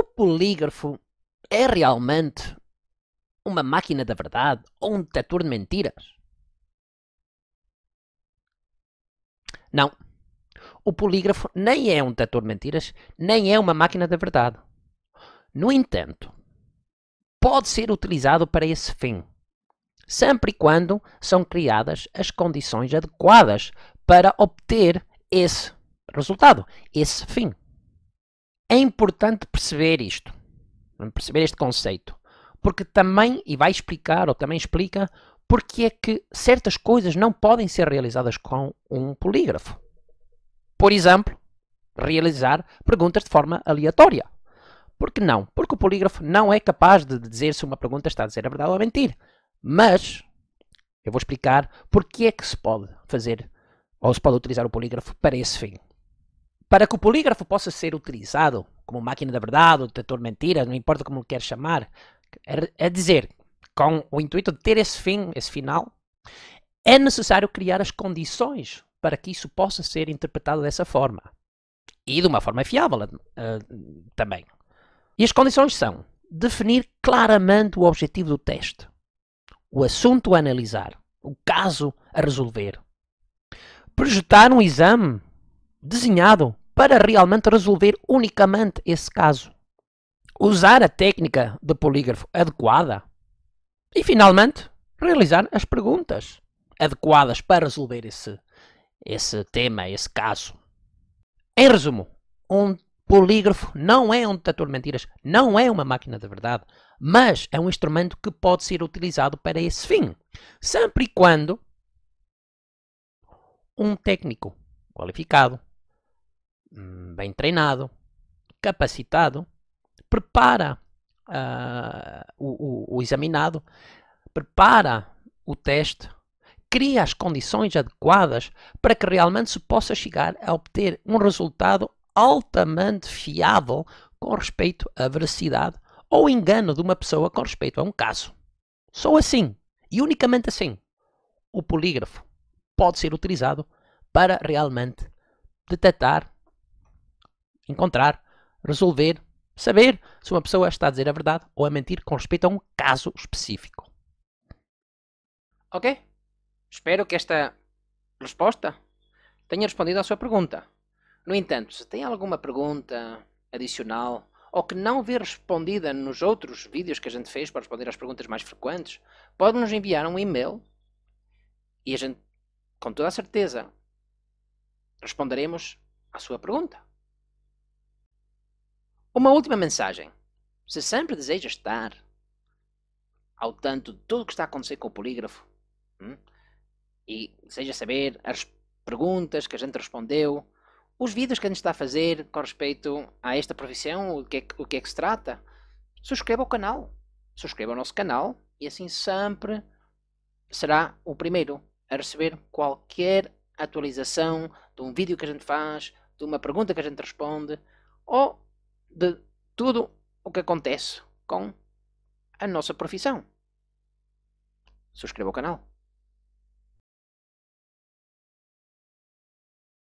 O polígrafo é realmente uma máquina da verdade ou um detector de mentiras? Não. O polígrafo nem é um detector de mentiras, nem é uma máquina da verdade. No entanto, pode ser utilizado para esse fim, sempre e quando são criadas as condições adequadas para obter esse resultado, esse fim. É importante perceber isto, perceber este conceito, porque também, e vai explicar, ou também explica, porque é que certas coisas não podem ser realizadas com um polígrafo. Por exemplo, realizar perguntas de forma aleatória. Por que não? Porque o polígrafo não é capaz de dizer se uma pergunta está a dizer a verdade ou a mentir. Mas eu vou explicar porque é que se pode fazer ou se pode utilizar o polígrafo para esse fim. Para que o polígrafo possa ser utilizado como máquina da verdade ou detetor de mentiras, não importa como quer chamar, é, é dizer, com o intuito de ter esse fim, esse final, é necessário criar as condições para que isso possa ser interpretado dessa forma e de uma forma fiável uh, também. E as condições são definir claramente o objetivo do teste, o assunto a analisar, o caso a resolver, projetar um exame desenhado para realmente resolver unicamente esse caso. Usar a técnica de polígrafo adequada. E, finalmente, realizar as perguntas adequadas para resolver esse, esse tema, esse caso. Em resumo, um polígrafo não é um detector de mentiras, não é uma máquina de verdade, mas é um instrumento que pode ser utilizado para esse fim, sempre e quando um técnico qualificado Hum, bem treinado, capacitado, prepara uh, o, o, o examinado, prepara o teste, cria as condições adequadas para que realmente se possa chegar a obter um resultado altamente fiável com respeito à veracidade ou engano de uma pessoa com respeito a um caso. Só assim, e unicamente assim, o polígrafo pode ser utilizado para realmente detectar encontrar, resolver, saber se uma pessoa está a dizer a verdade ou a mentir com respeito a um caso específico. Ok? Espero que esta resposta tenha respondido à sua pergunta. No entanto, se tem alguma pergunta adicional ou que não vê respondida nos outros vídeos que a gente fez para responder às perguntas mais frequentes, pode nos enviar um e-mail e a gente, com toda a certeza, responderemos à sua pergunta. Uma última mensagem. Se sempre deseja estar ao tanto de tudo o que está a acontecer com o polígrafo hum, e seja saber as perguntas que a gente respondeu, os vídeos que a gente está a fazer com respeito a esta profissão, o que é, o que, é que se trata, subscreva o canal. Subscreva o nosso canal e assim sempre será o primeiro a receber qualquer atualização de um vídeo que a gente faz, de uma pergunta que a gente responde ou de tudo o que acontece com a nossa profissão. Subscreva o canal.